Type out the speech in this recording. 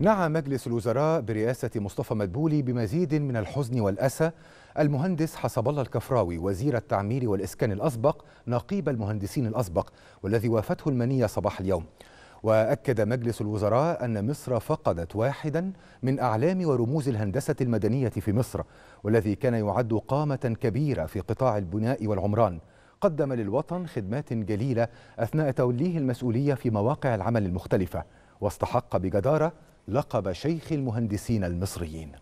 نعى مجلس الوزراء برئاسة مصطفى مدبولي بمزيد من الحزن والأسى المهندس حسب الله الكفراوي وزير التعمير والإسكان الأسبق نقيب المهندسين الأسبق والذي وافته المنية صباح اليوم وأكد مجلس الوزراء أن مصر فقدت واحدا من أعلام ورموز الهندسة المدنية في مصر والذي كان يعد قامة كبيرة في قطاع البناء والعمران قدم للوطن خدمات جليلة أثناء توليه المسؤولية في مواقع العمل المختلفة واستحق بجدارة لقب شيخ المهندسين المصريين